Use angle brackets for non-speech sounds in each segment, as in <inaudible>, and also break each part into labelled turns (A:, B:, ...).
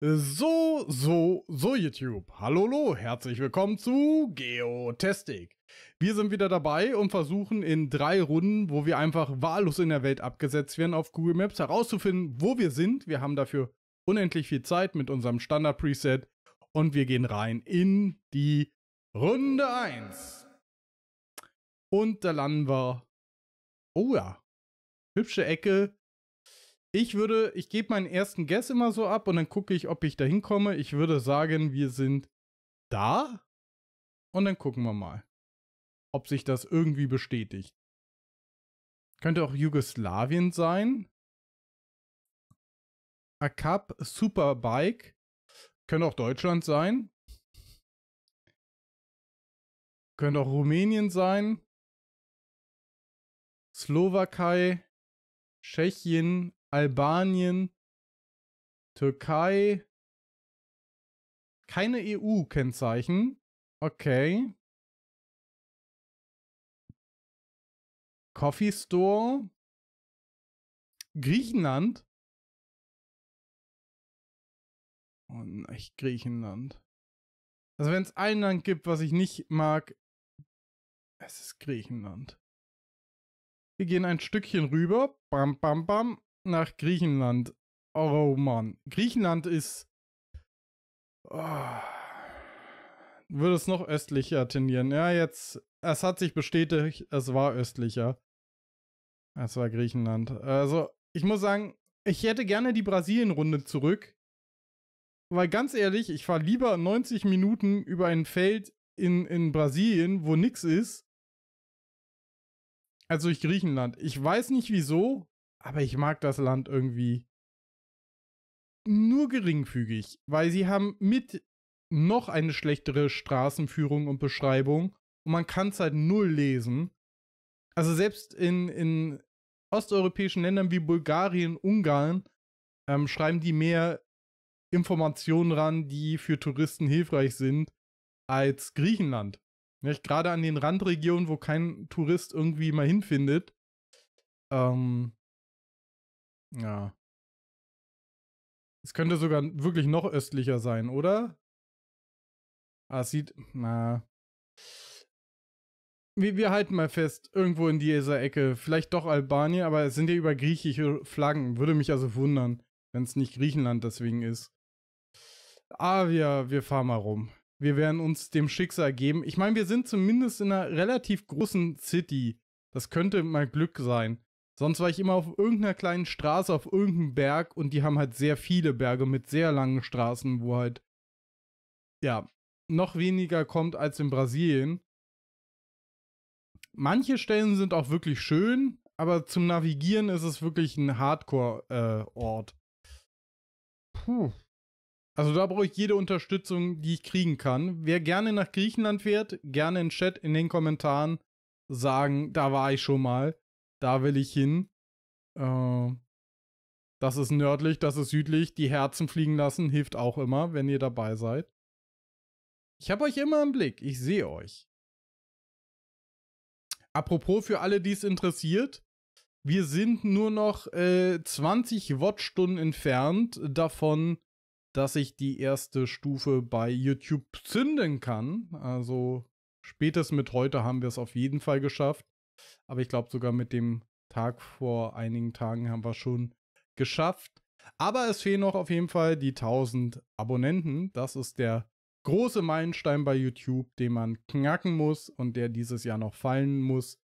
A: So, so, so YouTube. Hallo, herzlich willkommen zu Geotastic. Wir sind wieder dabei und versuchen in drei Runden, wo wir einfach wahllos in der Welt abgesetzt werden auf Google Maps, herauszufinden, wo wir sind. Wir haben dafür unendlich viel Zeit mit unserem Standard-Preset und wir gehen rein in die Runde 1. Und da landen wir. Oh ja, hübsche Ecke, ich würde, ich gebe meinen ersten Guess immer so ab und dann gucke ich, ob ich da hinkomme. Ich würde sagen, wir sind da
B: und dann gucken wir mal, ob sich das irgendwie bestätigt. Könnte auch Jugoslawien sein. A Cup Superbike. Könnte auch Deutschland sein. Könnte auch Rumänien sein. Slowakei, Tschechien, Albanien, Türkei. Keine EU-Kennzeichen. Okay. Coffee Store. Griechenland. Oh, echt Griechenland. Also wenn es ein Land gibt, was ich nicht mag, es ist Griechenland.
A: Wir gehen ein Stückchen rüber. Bam, bam, bam nach Griechenland. Oh, oh Mann. Griechenland ist. Oh, würde es noch östlicher tendieren. Ja, jetzt. Es hat sich bestätigt, es war östlicher. Es war Griechenland. Also, ich muss sagen, ich hätte gerne die Brasilien-Runde zurück. Weil ganz ehrlich, ich fahre lieber 90 Minuten über ein Feld in, in Brasilien, wo nichts ist, als durch Griechenland. Ich weiß nicht wieso aber ich mag das Land irgendwie nur geringfügig, weil sie haben mit noch eine schlechtere Straßenführung und Beschreibung und man kann es halt null lesen. Also selbst in, in osteuropäischen Ländern wie Bulgarien, Ungarn ähm, schreiben die mehr Informationen ran, die für Touristen hilfreich sind, als Griechenland. Nicht? Gerade an den Randregionen, wo kein Tourist irgendwie mal hinfindet.
B: Ähm, ja. Es könnte sogar wirklich noch östlicher sein, oder? Ah, es sieht.
A: Na. Wir, wir halten mal fest, irgendwo in dieser Ecke. Vielleicht doch Albanien, aber es sind ja über griechische Flaggen. Würde mich also wundern, wenn es nicht Griechenland deswegen ist. Ah, wir, wir fahren mal rum. Wir werden uns dem Schicksal geben. Ich meine, wir sind zumindest in einer relativ großen City. Das könnte mal Glück sein. Sonst war ich immer auf irgendeiner kleinen Straße, auf irgendeinem Berg und die haben halt sehr viele Berge mit sehr langen Straßen, wo halt, ja, noch weniger kommt als in Brasilien. Manche Stellen sind auch wirklich schön, aber zum Navigieren ist es wirklich ein Hardcore-Ort. Äh, Puh. Also da brauche ich jede Unterstützung, die ich kriegen kann. Wer gerne nach Griechenland fährt, gerne im Chat in den Kommentaren sagen, da war ich schon mal da will ich hin. Äh, das ist nördlich, das ist südlich. Die Herzen fliegen lassen hilft auch immer, wenn ihr dabei seid. Ich habe euch immer im Blick. Ich sehe euch. Apropos für alle, die es interessiert. Wir sind nur noch äh, 20 Wattstunden entfernt davon, dass ich die erste Stufe bei YouTube zünden kann. Also spätestens mit heute haben wir es auf jeden Fall geschafft. Aber ich glaube, sogar mit dem Tag vor einigen Tagen haben wir schon geschafft. Aber es fehlen noch auf jeden Fall die 1000 Abonnenten. Das ist der große Meilenstein bei YouTube, den man knacken muss und der dieses Jahr noch fallen muss.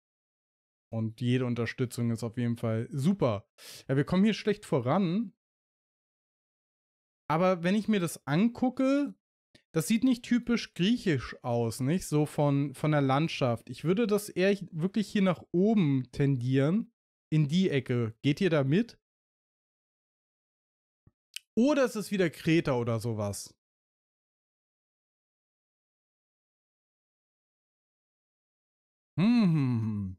A: Und jede Unterstützung ist auf jeden Fall super. Ja, wir kommen hier schlecht voran. Aber wenn ich mir das angucke, das sieht nicht typisch griechisch aus, nicht? So von, von der Landschaft. Ich würde das eher wirklich hier nach oben tendieren,
B: in die Ecke. Geht ihr da mit? Oder ist es wieder Kreta oder sowas? Hm. hm, hm.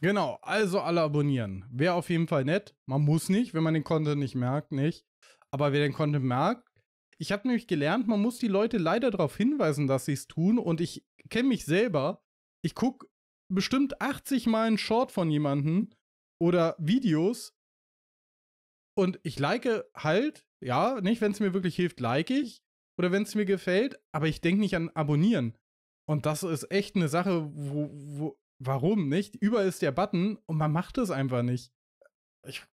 B: Genau, also alle abonnieren. Wäre auf jeden Fall nett.
A: Man muss nicht, wenn man den Content nicht merkt, nicht. Aber wer den Content mag, ich habe nämlich gelernt, man muss die Leute leider darauf hinweisen, dass sie es tun. Und ich kenne mich selber. Ich gucke bestimmt 80 Mal einen Short von jemandem oder Videos. Und ich like halt, ja, nicht, wenn es mir wirklich hilft, like ich. Oder wenn es mir gefällt, aber ich denke nicht an Abonnieren. Und das ist echt eine Sache, wo, wo, warum nicht? Überall ist der Button und man macht es einfach nicht. Ich,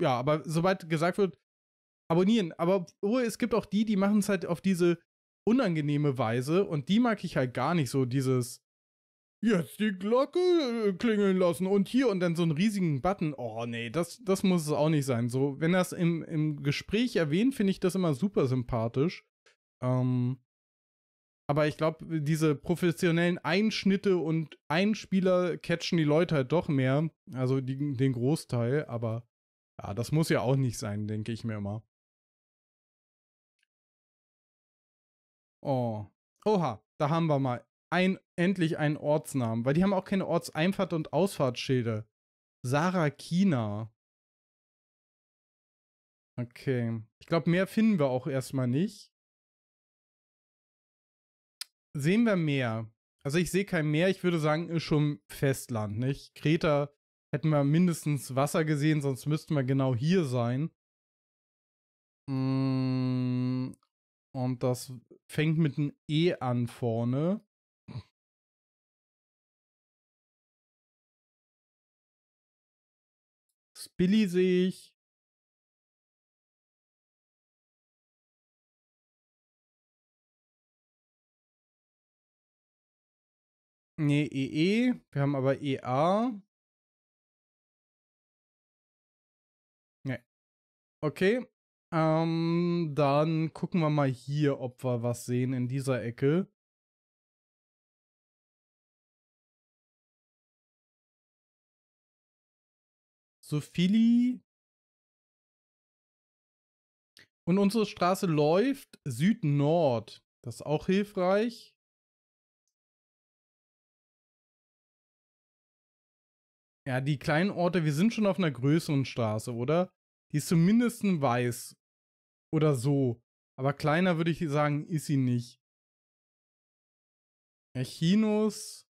A: ja, aber sobald gesagt wird, abonnieren. Aber oh, es gibt auch die, die machen es halt auf diese unangenehme Weise und die mag ich halt gar nicht so, dieses jetzt die Glocke äh, klingeln lassen und hier und dann so einen riesigen Button. Oh nee, das, das muss es auch nicht sein. So, wenn das im, im Gespräch erwähnt, finde ich das immer super sympathisch. Ähm, aber ich glaube, diese professionellen Einschnitte und Einspieler catchen die Leute halt doch mehr. Also die, den Großteil, aber ja, das muss ja auch nicht sein, denke ich mir immer. Oh. Oha, da haben wir mal. Ein, endlich einen Ortsnamen, weil die haben auch keine Ortseinfahrt- und Ausfahrtsschilder. Sarakina. Okay. Ich glaube, mehr finden wir auch erstmal nicht. Sehen wir mehr? Also ich sehe kein Meer. Ich würde sagen, ist schon Festland, nicht? Kreta hätten wir mindestens Wasser gesehen, sonst müssten wir genau hier sein. Mm, und das
B: fängt mit einem E an vorne. Spilly sehe ich. Nee, EE. E. Wir haben aber EA. Nee. Okay. Ähm, dann gucken wir mal hier, ob wir was sehen in dieser Ecke. Sophili. Und unsere Straße läuft Süd-Nord. Das ist auch hilfreich. Ja, die kleinen Orte, wir sind schon auf einer größeren Straße,
A: oder? Die ist zumindest ein Weiß oder so. Aber kleiner würde ich sagen,
B: ist sie nicht. Chinos.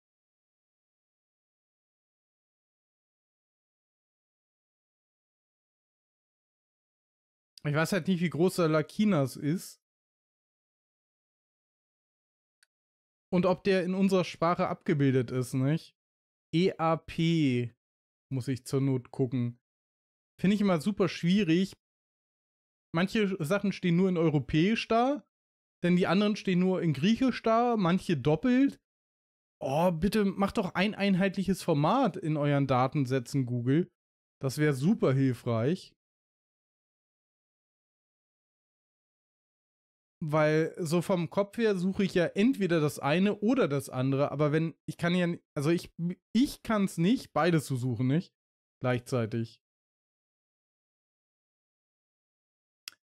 B: Ich weiß halt nicht, wie groß der Lakinas ist. Und ob der in unserer Sprache abgebildet ist, nicht? EAP muss ich zur Not gucken finde ich immer
A: super schwierig. Manche Sachen stehen nur in europäisch da, denn die anderen stehen nur in griechisch da, manche doppelt. Oh, bitte macht doch ein einheitliches Format in euren Datensätzen, Google. Das wäre super hilfreich. Weil so vom Kopf her suche ich ja entweder das eine oder das andere, aber wenn ich kann ja, also ich ich kann es nicht, beides zu suchen, nicht gleichzeitig.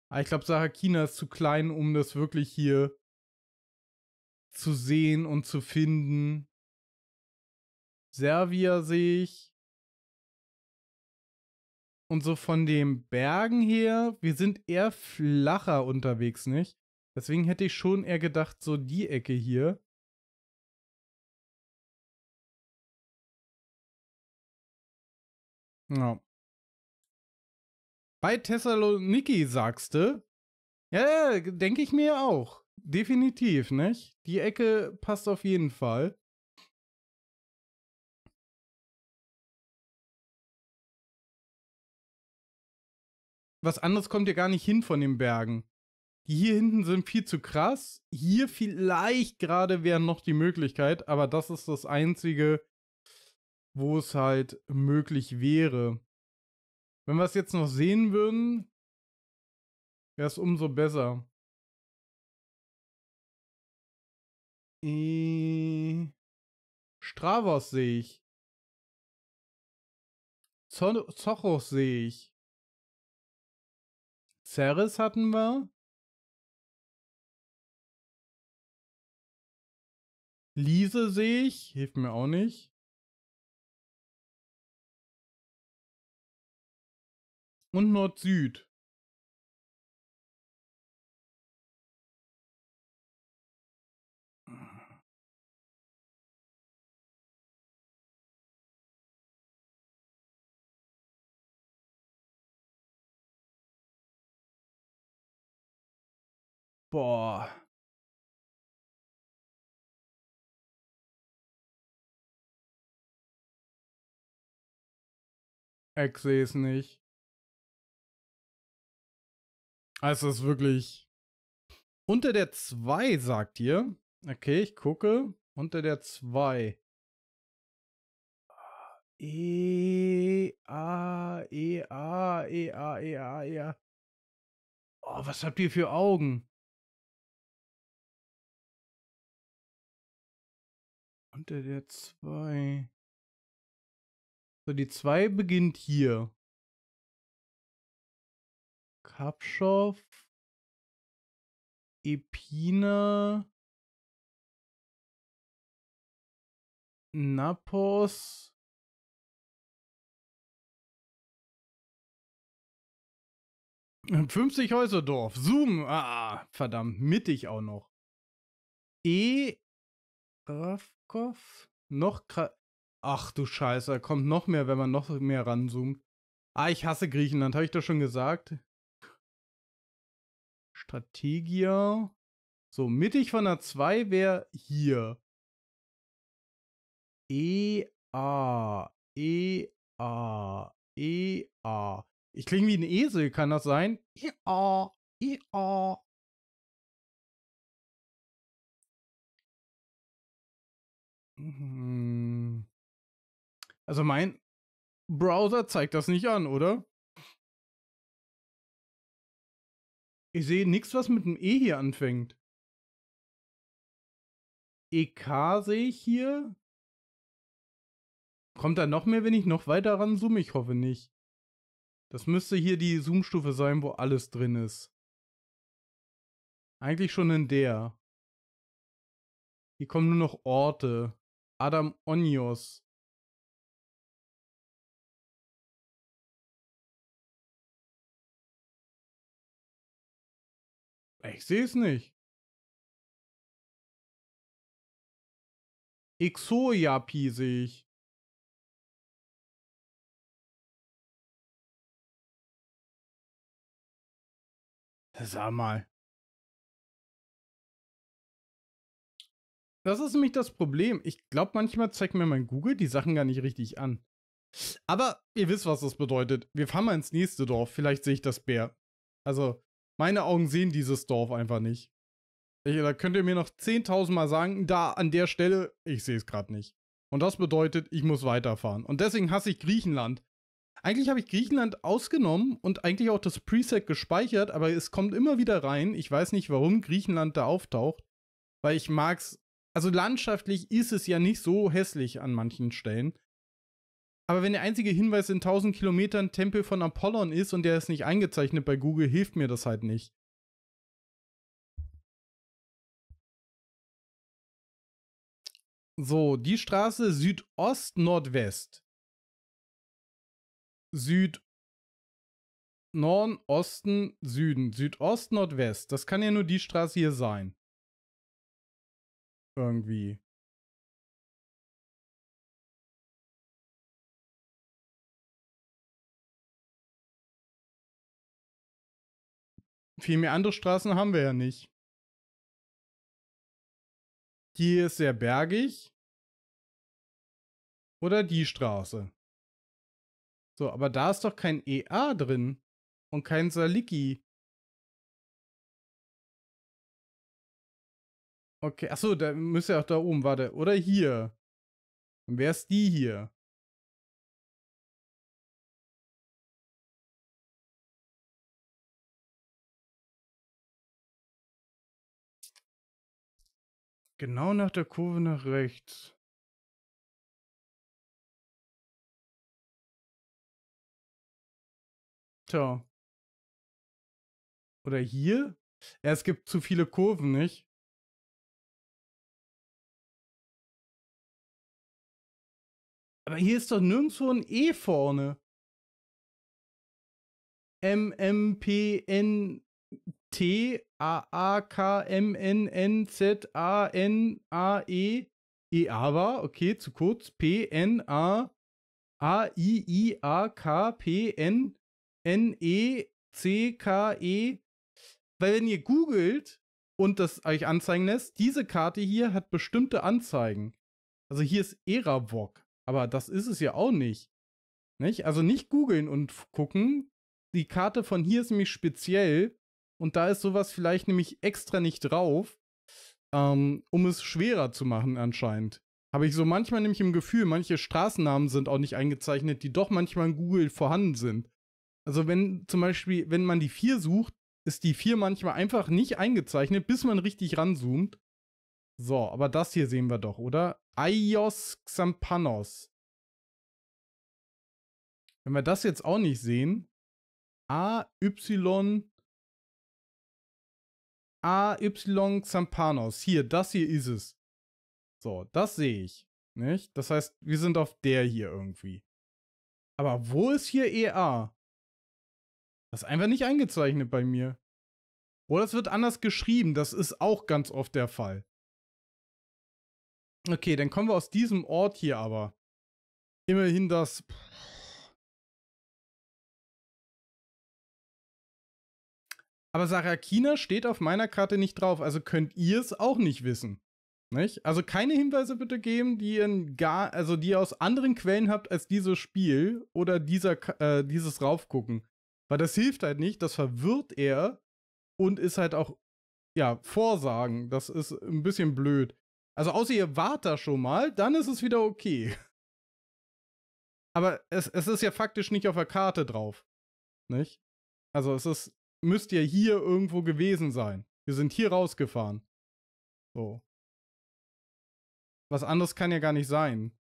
B: Aber ah, ich glaube, Sarakina ist zu klein, um das wirklich hier zu sehen und zu finden. Servia sehe ich. Und so von
A: den Bergen her, wir sind eher flacher unterwegs, nicht? Deswegen hätte ich
B: schon eher gedacht, so die Ecke hier. Ja. Bei Thessaloniki sagst du? Ja, denke ich mir auch. Definitiv, nicht? Die Ecke passt auf jeden Fall. Was anderes kommt ja gar nicht hin von den Bergen. Die hier hinten sind viel zu
A: krass. Hier vielleicht gerade wäre noch die Möglichkeit, aber das ist das Einzige, wo es halt möglich wäre. Wenn wir es jetzt noch
B: sehen würden, wäre es umso besser. Äh, Stravos sehe ich. Zo Zochos sehe ich. Ceres hatten wir. Liese sehe ich, hilft mir auch nicht. und Nord-Süd Boah. Ich sehe es nicht. Also es ist wirklich unter der
A: 2, sagt ihr. Okay, ich gucke. Unter der 2. E, A, E, A, E,
B: A, E, A, E, A. Oh, was habt ihr für Augen? Unter der 2. So, die 2 beginnt hier. Kapschow, Epine, Napos, hm, Fünfzig Häuserdorf, Zoom, ah, verdammt, mittig auch
A: noch. E. Ravkov? Noch Kra Ach du Scheiße, da kommt noch mehr, wenn man noch mehr ranzoomt. Ah, ich hasse Griechenland, habe ich
B: doch schon gesagt. Strategia. So, mittig von der 2 wäre hier. E,
A: A, E, A, E, A. Ich klinge
B: wie ein Esel, kann das sein? E, A, E, A. Mhm. Also mein Browser zeigt das nicht an, oder? Ich sehe nichts, was mit dem E hier anfängt. EK sehe ich hier. Kommt da noch mehr, wenn ich noch weiter ranzoome? Ich hoffe nicht. Das müsste
A: hier die Zoom-Stufe sein, wo alles drin ist. Eigentlich schon in
B: der. Hier kommen nur noch Orte. Adam Onios. Ich sehe es nicht. Ixoyapi sehe ich. Sag mal. Das ist nämlich das Problem. Ich glaube, manchmal zeigt mir mein Google
A: die Sachen gar nicht richtig an. Aber ihr wisst, was das bedeutet. Wir fahren mal ins nächste Dorf. Vielleicht sehe ich das Bär. Also, meine Augen sehen dieses Dorf einfach nicht. Ich, da könnt ihr mir noch 10.000 Mal sagen, da an der Stelle, ich sehe es gerade nicht. Und das bedeutet, ich muss weiterfahren. Und deswegen hasse ich Griechenland. Eigentlich habe ich Griechenland ausgenommen und eigentlich auch das Preset gespeichert, aber es kommt immer wieder rein. Ich weiß nicht, warum Griechenland da auftaucht, weil ich mag es. Also landschaftlich ist es ja nicht so hässlich an manchen Stellen. Aber wenn der einzige Hinweis in 1000 Kilometern Tempel von Apollon ist und
B: der ist nicht eingezeichnet bei Google, hilft mir das halt nicht. So, die Straße Südost-Nordwest. Süd, Norden, Osten, Süden. Südost, Nordwest. Das kann ja nur die Straße hier sein. Irgendwie. Viel mehr andere Straßen haben wir ja nicht. Die ist sehr bergig. Oder die Straße. So, aber da ist doch kein EA drin. Und kein Saliki. Okay, achso, da müsste ja auch da oben, warte. Oder hier. Dann wäre es die hier. Genau nach der Kurve nach rechts. Tja. Oder hier? Ja, es gibt zu viele Kurven, nicht? Aber hier ist doch nirgendwo ein E vorne.
A: M, M, P, N, T-A-A-K-M-N-N-Z-A-N-A-E. EA war, okay, zu kurz. P-N-A-A-I-I-A-K-P-N-N-E-C-K-E. Weil wenn ihr googelt und das euch anzeigen lässt, diese Karte hier hat bestimmte Anzeigen. Also hier ist Erawok, aber das ist es ja auch nicht. nicht? Also nicht googeln und gucken. Die Karte von hier ist nämlich speziell. Und da ist sowas vielleicht nämlich extra nicht drauf, ähm, um es schwerer zu machen anscheinend. Habe ich so manchmal nämlich im Gefühl, manche Straßennamen sind auch nicht eingezeichnet, die doch manchmal in Google vorhanden sind. Also wenn zum Beispiel, wenn man die 4 sucht, ist die 4 manchmal einfach nicht eingezeichnet, bis man richtig ranzoomt. So, aber das hier sehen wir doch, oder? Aios Xampanos.
B: Wenn wir das jetzt auch nicht sehen, A, Y, AY
A: Zampanos. Hier, das hier ist es. So, das sehe ich. Nicht? Das heißt, wir sind auf der hier irgendwie. Aber wo ist hier EA? Das ist einfach nicht eingezeichnet bei mir. Oder es wird anders geschrieben. Das ist auch ganz
B: oft der Fall. Okay, dann kommen wir aus diesem Ort hier aber. Immerhin das. Pff, Aber Sarakina steht auf meiner Karte nicht drauf, also könnt
A: ihr es auch nicht wissen. Nicht? Also keine Hinweise bitte geben, die ihr, gar, also die ihr aus anderen Quellen habt als dieses Spiel oder dieser, äh, dieses Raufgucken. Weil das hilft halt nicht, das verwirrt er und ist halt auch, ja, Vorsagen. Das ist ein bisschen blöd. Also außer ihr wart da schon mal, dann ist es wieder okay. Aber es, es ist ja faktisch nicht auf der Karte drauf. Nicht? Also es ist müsst ihr hier irgendwo gewesen sein. Wir sind hier rausgefahren.
B: So. Was anderes kann ja gar nicht sein.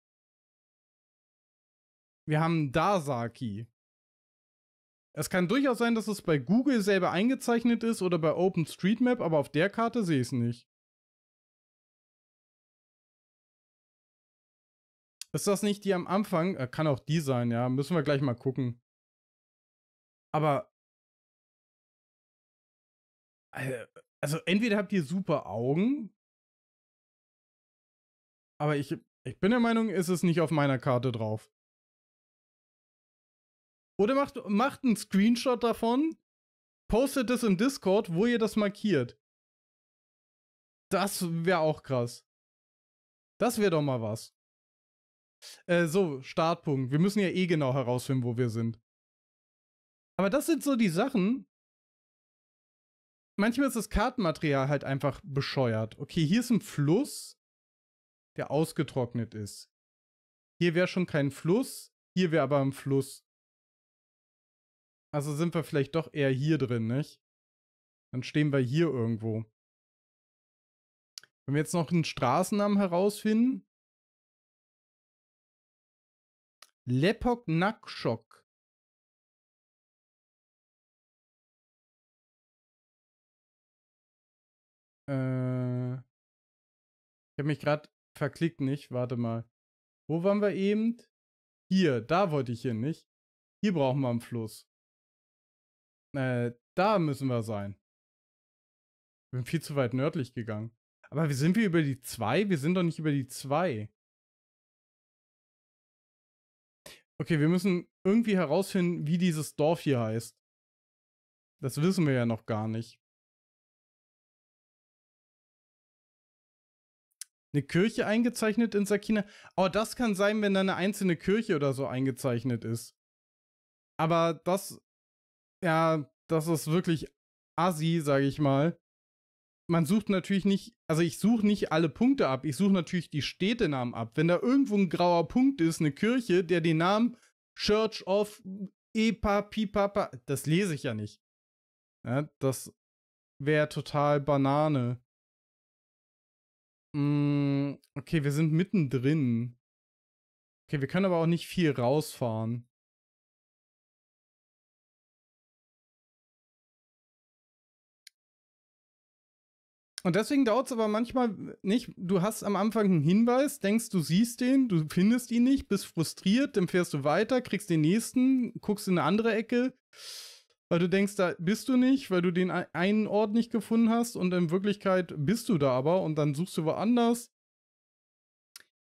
B: Wir haben Dasaki. Es kann
A: durchaus sein, dass es bei Google selber eingezeichnet ist oder bei OpenStreetMap, aber auf der Karte sehe ich es nicht.
B: Ist das nicht die am Anfang? Äh, kann auch die sein, ja. Müssen wir gleich mal gucken. Aber äh, also entweder habt ihr super Augen, aber ich, ich bin der Meinung, ist es nicht auf meiner Karte drauf. Oder macht, macht einen Screenshot
A: davon, postet es im Discord, wo ihr das markiert. Das wäre auch krass. Das wäre doch mal was. Äh, so, Startpunkt. Wir müssen ja eh genau herausfinden, wo wir sind. Aber das sind so die Sachen, manchmal ist das Kartenmaterial halt einfach bescheuert. Okay, hier ist ein Fluss, der ausgetrocknet ist. Hier wäre schon kein Fluss, hier wäre aber ein Fluss. Also sind wir
B: vielleicht doch eher hier drin, nicht? Dann stehen wir hier irgendwo. Wenn wir jetzt noch einen Straßennamen herausfinden. Lepok Nakshok. Äh, ich habe mich gerade verklickt, nicht? Warte mal. Wo waren wir
A: eben? Hier, da wollte ich hin, nicht? Hier brauchen wir einen Fluss. Äh, da müssen wir sein. Ich bin viel zu weit nördlich gegangen. Aber wir sind wir über die 2? Wir sind doch nicht über die 2.
B: Okay, wir müssen irgendwie herausfinden, wie dieses Dorf hier heißt. Das wissen wir ja noch gar nicht. eine Kirche eingezeichnet in Sakina. Oh, das kann sein, wenn da
A: eine einzelne Kirche oder so eingezeichnet ist. Aber das, ja, das ist wirklich assi, sage ich mal. Man sucht natürlich nicht, also ich suche nicht alle Punkte ab, ich suche natürlich die Städtenamen ab. Wenn da irgendwo ein grauer Punkt ist, eine Kirche, der den Namen Church of Epa Pipapa, das lese ich ja nicht. Ja, das wäre total Banane.
B: Mm, okay, wir sind mittendrin. Okay, wir können aber auch nicht viel rausfahren. Und deswegen dauert
A: es aber manchmal nicht. Du hast am Anfang einen Hinweis, denkst, du siehst den, du findest ihn nicht, bist frustriert, dann fährst du weiter, kriegst den nächsten, guckst in eine andere Ecke weil du denkst, da bist du nicht, weil du den einen Ort nicht gefunden hast und in Wirklichkeit bist du da aber und dann suchst du woanders.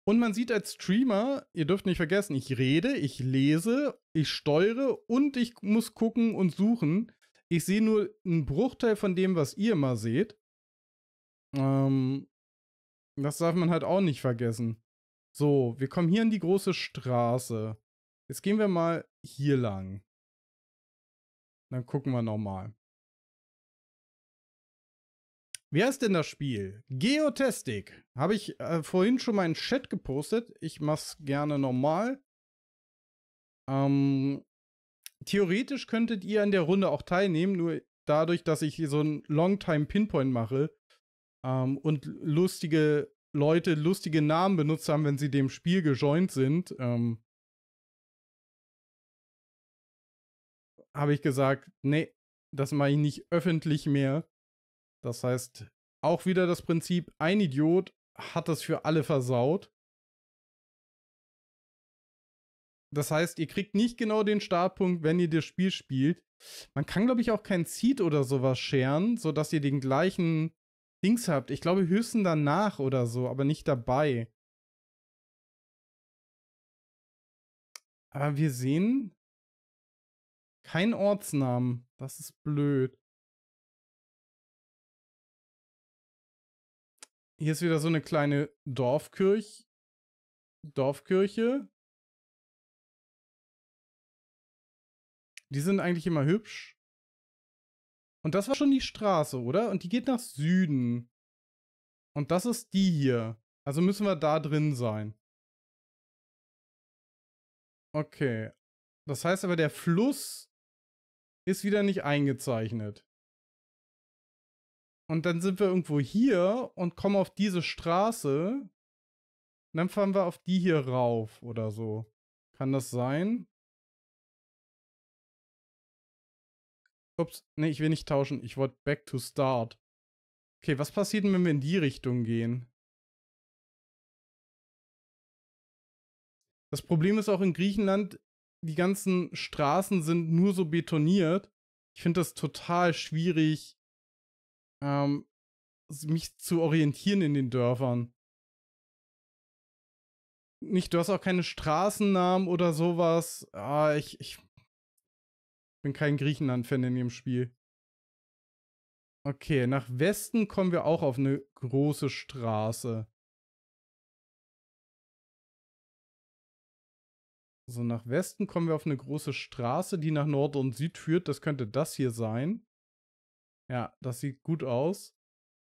A: Und man sieht als Streamer, ihr dürft nicht vergessen, ich rede, ich lese, ich steuere und ich muss gucken und suchen. Ich sehe nur einen Bruchteil von dem, was ihr mal seht. Ähm, das darf man halt auch nicht vergessen. So, wir kommen hier in die große
B: Straße. Jetzt gehen wir mal hier lang. Dann gucken wir nochmal. Wie heißt denn das Spiel?
A: Geotastic. Habe ich äh, vorhin schon mal in Chat gepostet. Ich mach's gerne nochmal. Ähm, theoretisch könntet ihr an der Runde auch teilnehmen, nur dadurch, dass ich hier so einen Longtime-Pinpoint mache ähm, und lustige Leute lustige Namen benutzt haben, wenn sie dem Spiel gejoint sind,
B: ähm, habe ich gesagt, nee, das mache ich nicht öffentlich mehr. Das heißt, auch wieder das
A: Prinzip, ein Idiot hat das für alle versaut. Das heißt, ihr kriegt nicht genau den Startpunkt, wenn ihr das Spiel spielt. Man kann, glaube ich, auch kein Seed oder sowas scheren, sodass ihr den gleichen Dings habt. Ich
B: glaube, höchstens danach oder so, aber nicht dabei. Aber wir sehen, kein Ortsnamen. Das ist blöd. Hier ist wieder so eine kleine Dorfkirch. Dorfkirche. Die sind eigentlich immer hübsch. Und das war schon die Straße, oder? Und die geht nach Süden. Und das ist die hier. Also müssen wir da drin sein. Okay. Das heißt aber, der Fluss ist wieder nicht eingezeichnet. Und dann sind wir irgendwo hier und kommen auf diese Straße. Und dann fahren wir auf die hier rauf oder so. Kann das sein? Ups, nee, ich will nicht tauschen. Ich wollte back to start. Okay, was passiert denn, wenn wir in die Richtung gehen?
A: Das Problem ist auch in Griechenland, die ganzen Straßen sind nur so betoniert. Ich finde das total schwierig, ähm, mich zu orientieren in den Dörfern. Nicht, du hast auch keine Straßennamen oder sowas. Ah, ich, ich bin kein Griechenland-Fan
B: in dem Spiel. Okay, nach Westen kommen wir auch auf eine große Straße.
A: So, nach Westen kommen wir auf eine große Straße, die nach Nord und Süd führt. Das könnte das hier sein. Ja, das sieht gut aus.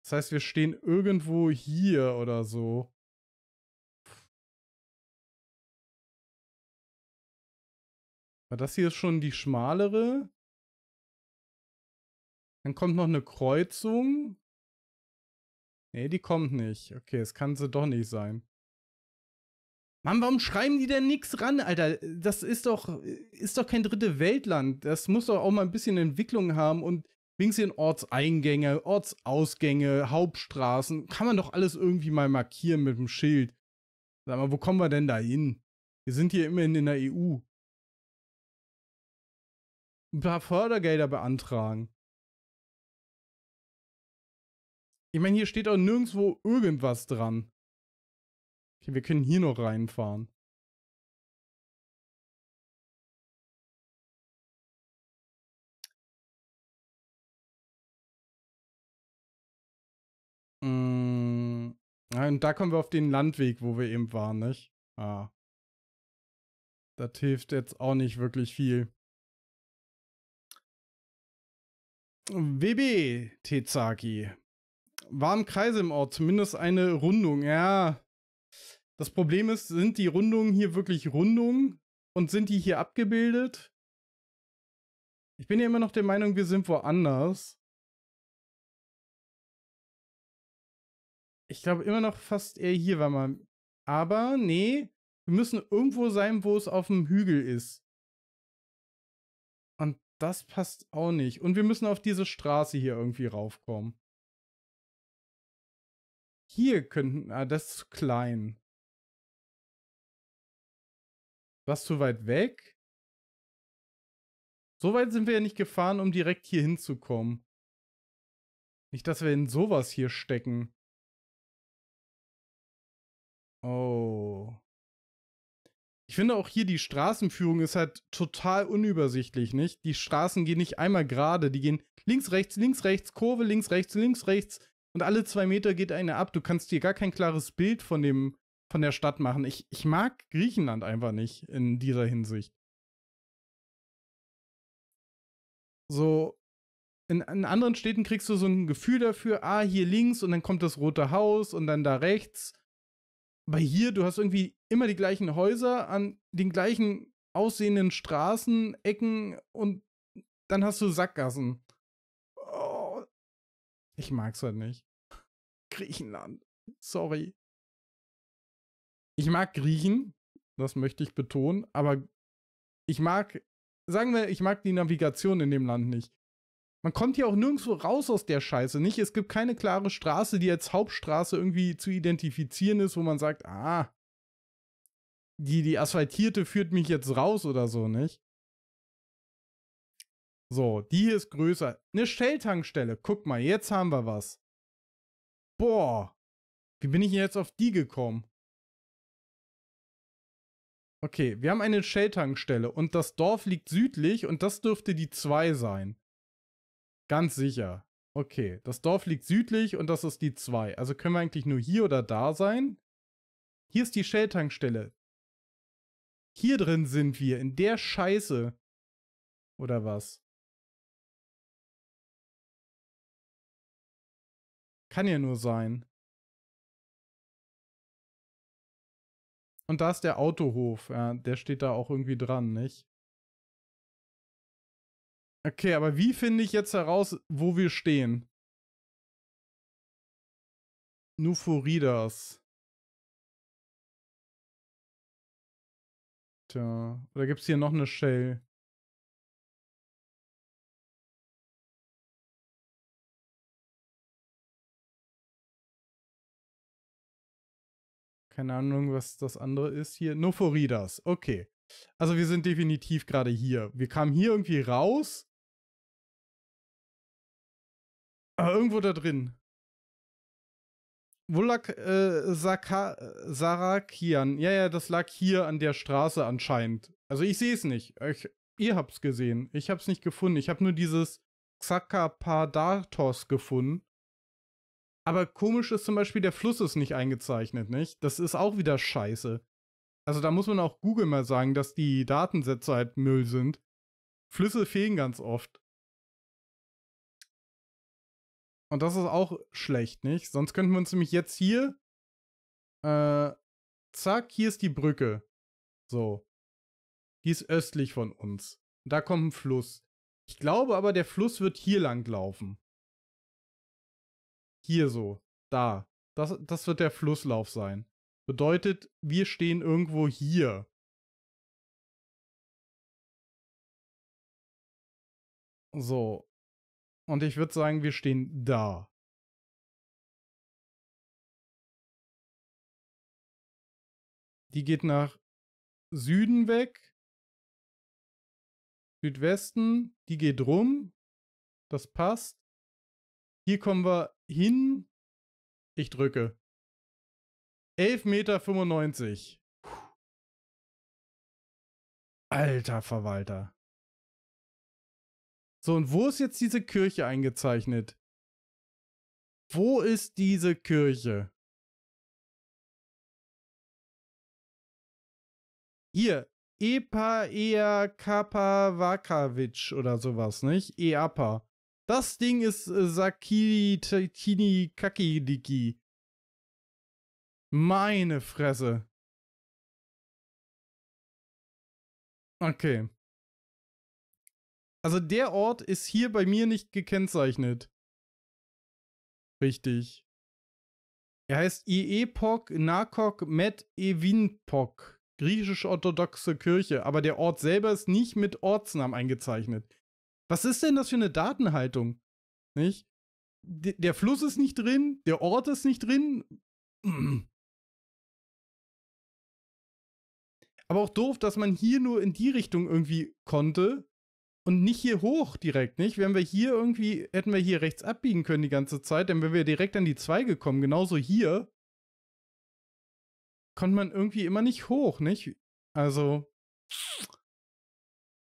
A: Das heißt, wir stehen
B: irgendwo hier oder so. Aber das hier ist schon die schmalere. Dann kommt noch eine Kreuzung. Nee, die kommt nicht. Okay, es kann sie doch nicht sein. Mann, warum schreiben die
A: denn nichts ran, Alter? Das ist doch, ist doch kein dritte Weltland. Das muss doch auch mal ein bisschen Entwicklung haben und wenigstens Ortseingänge, Ortsausgänge, Hauptstraßen. Kann man doch alles irgendwie mal markieren mit dem Schild. Sag mal, wo kommen wir denn da hin?
B: Wir sind hier immerhin in der EU. Ein paar Fördergelder beantragen. Ich meine, hier steht auch nirgendwo irgendwas dran. Okay, wir können hier noch reinfahren. Mm, und da kommen wir auf den Landweg, wo wir eben waren, nicht? Ah. Das hilft jetzt auch nicht wirklich viel. WB, Tezaki. War Kreise im
A: Ort, zumindest eine Rundung. Ja, das Problem ist, sind die Rundungen hier wirklich
B: Rundungen und sind die hier abgebildet? Ich bin ja immer noch der Meinung, wir sind woanders. Ich glaube immer noch fast eher hier, weil man. Aber, nee, wir müssen irgendwo
A: sein, wo es auf dem Hügel ist. Und das passt
B: auch nicht. Und wir müssen auf diese Straße hier irgendwie raufkommen. Hier könnten. Ah, das ist zu klein. Was zu weit weg? So weit sind wir ja nicht gefahren, um direkt hier hinzukommen. Nicht, dass wir in sowas hier stecken. Oh.
A: Ich finde auch hier die Straßenführung ist halt total unübersichtlich, nicht? Die Straßen gehen nicht einmal gerade, die gehen links, rechts, links, rechts, Kurve, links, rechts, links, rechts und alle zwei Meter geht eine ab. Du kannst dir gar kein klares Bild von dem von der Stadt machen. Ich, ich mag Griechenland einfach nicht in dieser Hinsicht. So, in, in, anderen Städten kriegst du so ein Gefühl dafür, ah, hier links und dann kommt das rote Haus und dann da rechts. Aber hier, du hast irgendwie immer die gleichen Häuser an den gleichen aussehenden Straßen, Ecken und dann hast du
B: Sackgassen. Oh, ich mag's halt nicht. Griechenland. Sorry ich mag Griechen, das möchte
A: ich betonen, aber ich mag, sagen wir, ich mag die Navigation in dem Land nicht. Man kommt hier auch nirgendwo raus aus der Scheiße, nicht? Es gibt keine klare Straße, die als Hauptstraße irgendwie zu identifizieren ist, wo man sagt, ah, die, die asphaltierte führt mich jetzt raus oder so, nicht? So, die hier ist größer. Eine Shell-Tankstelle. Guck mal, jetzt haben wir was. Boah, wie bin ich jetzt auf die gekommen? Okay, wir haben eine Shell-Tankstelle und das Dorf liegt südlich und das dürfte die 2 sein. Ganz sicher. Okay, das Dorf liegt südlich und das ist die 2. Also können wir eigentlich nur hier oder da sein. Hier ist die Shell-Tankstelle.
B: Hier drin sind wir, in der Scheiße. Oder was? Kann ja nur sein. Und da ist der Autohof, ja, der steht da auch irgendwie dran, nicht? Okay, aber wie finde ich jetzt heraus, wo wir stehen? Nuforidas. Tja, oder gibt es hier noch eine Shell? Keine Ahnung, was das andere ist hier. Nophoridas, okay. Also wir sind definitiv gerade hier. Wir kamen hier irgendwie raus. Aber ah, irgendwo da drin.
A: Wo lag äh, Saka Sarakian? Ja, ja, das lag hier an der Straße anscheinend. Also ich sehe es nicht. Ich, ihr habt's gesehen. Ich hab's nicht gefunden. Ich habe nur dieses Xakapadatos gefunden. Aber komisch ist zum Beispiel, der Fluss ist nicht eingezeichnet, nicht? Das ist auch wieder scheiße. Also da muss man auch Google mal sagen, dass die Datensätze halt Müll sind. Flüsse fehlen ganz oft.
B: Und das ist auch schlecht, nicht? Sonst könnten wir uns nämlich jetzt hier, äh, zack, hier ist die Brücke.
A: So. Die ist östlich von uns. Da kommt ein Fluss. Ich glaube aber, der Fluss wird hier lang laufen hier so, da.
B: Das, das wird der Flusslauf sein. Bedeutet, wir stehen irgendwo hier. So. Und ich würde sagen, wir stehen da. Die geht nach Süden weg. Südwesten. Die geht rum. Das passt. Hier kommen wir hin. Ich drücke. 11,95 Meter. Alter Verwalter. So, und wo ist jetzt diese Kirche eingezeichnet? Wo ist diese Kirche? Hier, Epa Ea Vakavic oder sowas, nicht?
A: Eapa. Das Ding ist äh, Sakiri Tatini Kakidiki.
B: Meine Fresse. Okay. Also der Ort ist hier bei mir nicht gekennzeichnet. Richtig.
A: Er heißt Iepok Nakok Met Evinpok, griechisch-orthodoxe Kirche, aber der Ort selber ist nicht mit Ortsnamen eingezeichnet. Was ist denn das für
B: eine Datenhaltung? Nicht? D der Fluss ist nicht drin, der Ort ist nicht drin. <clears throat> Aber auch doof, dass man hier nur in die Richtung irgendwie konnte und nicht hier hoch direkt, nicht?
A: Wären wir hier irgendwie, hätten wir hier rechts abbiegen können die ganze Zeit, dann wären wir direkt an die 2 gekommen. Genauso hier konnte man irgendwie immer nicht hoch, nicht? Also.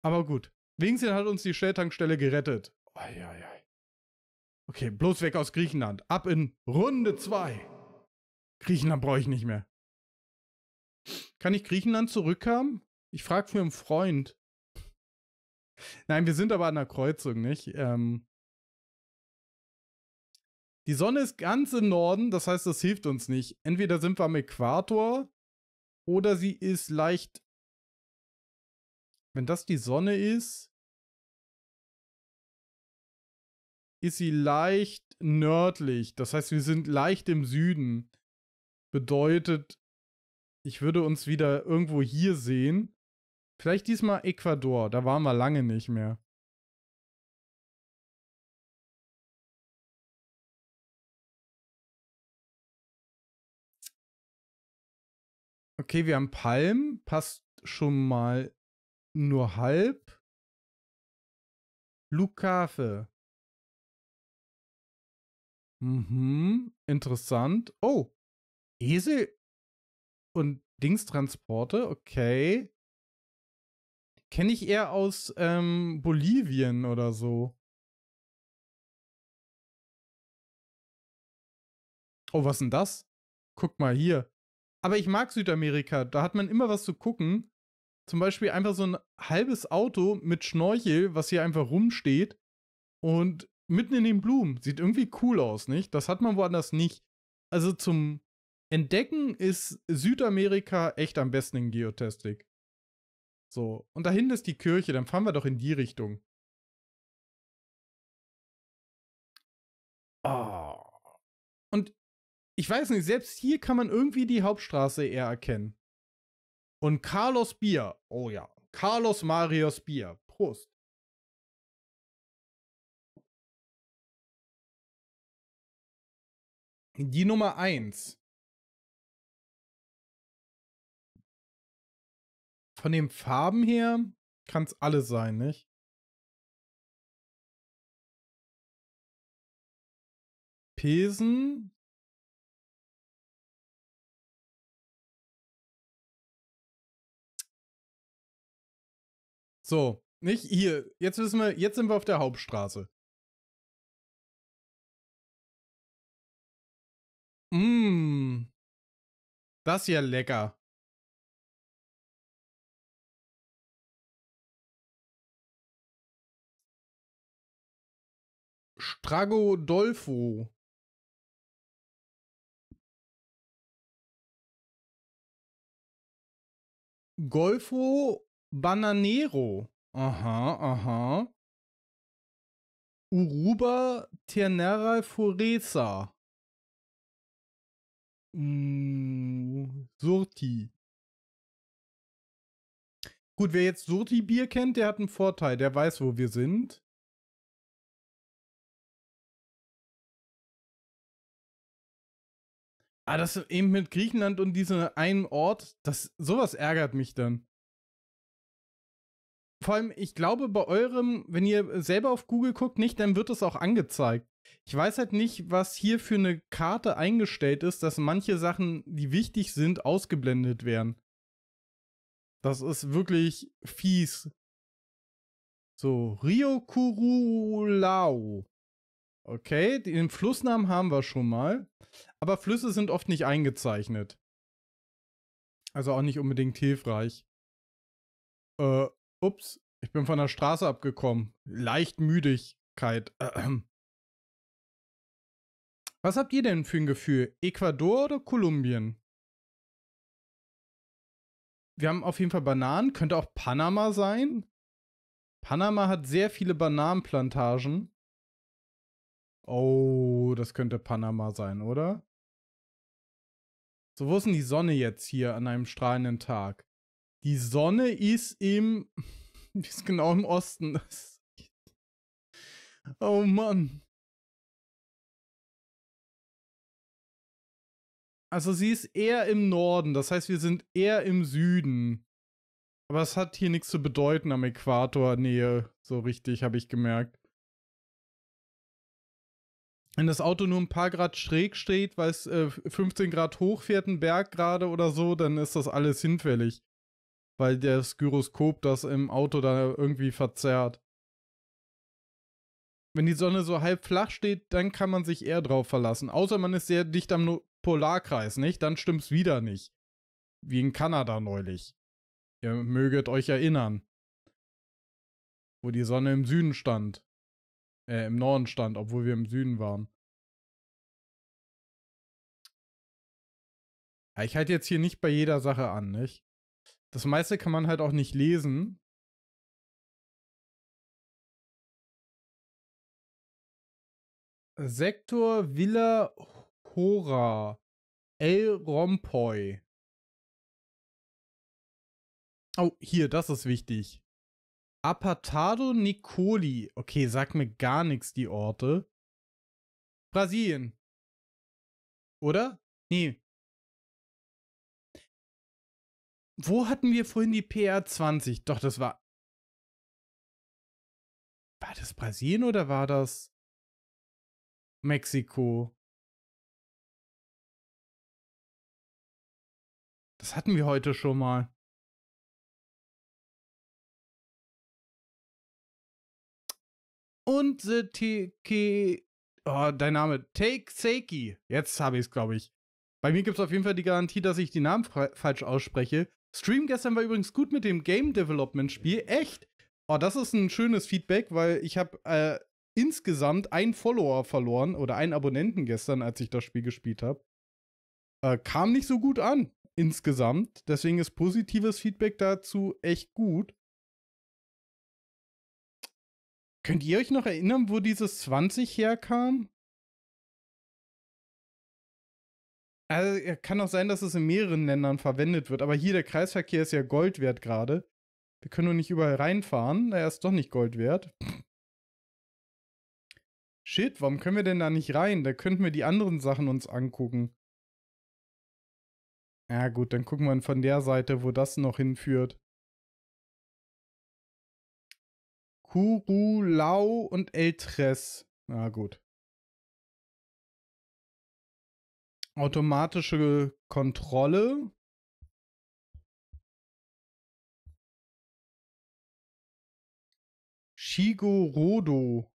A: Aber gut. Wenigstens hat uns die Shell-Tankstelle gerettet. ei. Okay, bloß weg aus Griechenland. Ab in Runde 2. Griechenland brauche ich nicht mehr. Kann ich Griechenland zurückhaben? Ich frage für einen Freund. Nein, wir sind aber an der Kreuzung, nicht? Ähm die Sonne ist ganz im Norden, das heißt, das hilft uns nicht. Entweder sind wir am Äquator oder sie ist leicht.
B: Wenn das die Sonne ist, ist sie leicht nördlich. Das heißt, wir sind leicht im
A: Süden. Bedeutet, ich würde uns wieder irgendwo hier sehen.
B: Vielleicht diesmal Ecuador. Da waren wir lange nicht mehr. Okay, wir haben Palm. Passt schon mal nur halb. Lukafe. Mhm, interessant. Oh, Esel und Dingstransporte, okay. Kenne ich eher aus ähm, Bolivien oder so. Oh, was denn das? Guck mal hier. Aber ich mag Südamerika. Da hat man immer was zu gucken.
A: Zum Beispiel einfach so ein halbes Auto mit Schnorchel, was hier einfach rumsteht. Und mitten in den Blumen. Sieht irgendwie cool aus, nicht? Das hat man woanders nicht. Also zum Entdecken ist Südamerika echt am besten in Geotestik.
B: So, und da hinten ist die Kirche, dann fahren wir doch in die Richtung. Oh. Und ich weiß nicht, selbst hier kann man irgendwie die Hauptstraße eher erkennen. Und Carlos Bier, oh ja, Carlos Marios Bier, Prost. Die Nummer eins Von den Farben her kann es alles sein, nicht? Pesen. So, nicht hier. Jetzt wissen wir, jetzt sind wir auf der Hauptstraße. Mmm. Das ja lecker. Strago Dolfo. Golfo Bananero. Aha, aha. Uruba Ternera Fureza. Mm, Surti. Gut, wer jetzt Surti-Bier kennt, der hat einen Vorteil. Der weiß, wo wir sind. Ah, das eben mit Griechenland und diesem einen Ort, das, sowas ärgert mich dann.
A: Vor allem, ich glaube, bei eurem, wenn ihr selber auf Google guckt, nicht, dann wird es auch angezeigt. Ich weiß halt nicht, was hier für eine Karte eingestellt ist, dass manche Sachen, die wichtig sind, ausgeblendet werden. Das ist wirklich fies. So, Ryokurulao. Okay, den Flussnamen haben wir schon mal. Aber Flüsse sind oft nicht eingezeichnet. Also auch nicht unbedingt hilfreich. Äh, ups, ich bin von der Straße abgekommen. Leicht Müdigkeit.
B: Äh, <clears throat> Was habt ihr denn für ein Gefühl? Ecuador oder Kolumbien? Wir haben auf jeden Fall
A: Bananen. Könnte auch Panama sein. Panama hat sehr viele Bananenplantagen. Oh, das könnte Panama sein, oder? So, wo ist denn die Sonne jetzt hier an einem strahlenden Tag? Die Sonne
B: ist im... <laughs> ist genau im Osten. oh Mann. Also sie ist eher im Norden, das heißt, wir sind eher im Süden.
A: Aber es hat hier nichts zu bedeuten am Äquator Nähe, so richtig, habe ich gemerkt. Wenn das Auto nur ein paar Grad schräg steht, weil es äh, 15 Grad hoch fährt, ein Berg gerade oder so, dann ist das alles hinfällig. Weil das Gyroskop das im Auto da irgendwie verzerrt. Wenn die Sonne so halb flach steht, dann kann man sich eher drauf verlassen. Außer man ist sehr dicht am Polarkreis nicht, dann stimmt's wieder nicht. Wie in Kanada neulich. Ihr
B: möget euch erinnern. Wo die Sonne im Süden stand. Äh, im Norden stand, obwohl wir im Süden waren. Ja, ich halte jetzt hier nicht bei jeder Sache an, nicht? Das meiste kann man halt auch nicht lesen. Sektor Villa Cora, El Rompoy. Oh,
A: hier, das ist wichtig. Apartado Nicoli. Okay, sag mir gar
B: nichts, die Orte. Brasilien. Oder? Nee. Wo hatten wir vorhin die PR20? Doch, das war. War das Brasilien oder war das Mexiko? Das hatten wir heute schon mal. Und The Tiki. Oh, dein Name. Take Seiki. Jetzt habe ich es, glaube ich.
A: Bei mir gibt es auf jeden Fall die Garantie, dass ich die Namen falsch ausspreche. Stream gestern war übrigens gut mit dem Game Development Spiel. Echt? Oh, das ist ein schönes Feedback, weil ich habe äh, insgesamt einen Follower verloren oder einen Abonnenten gestern, als ich das Spiel gespielt habe. Äh, kam nicht so gut an insgesamt. Deswegen ist positives Feedback dazu
B: echt gut. Könnt ihr euch noch erinnern, wo dieses 20 herkam?
A: Also, kann auch sein, dass es in mehreren Ländern verwendet wird, aber hier der Kreisverkehr ist ja Gold wert gerade. Wir können nur nicht überall reinfahren, er ist doch nicht Gold wert. Shit, warum können wir denn da nicht rein? Da könnten wir die anderen Sachen uns angucken.
B: Ja, gut, dann gucken wir von der Seite, wo das noch hinführt. Kurulau und Eltres. Na gut. Automatische Kontrolle. Shigorodo.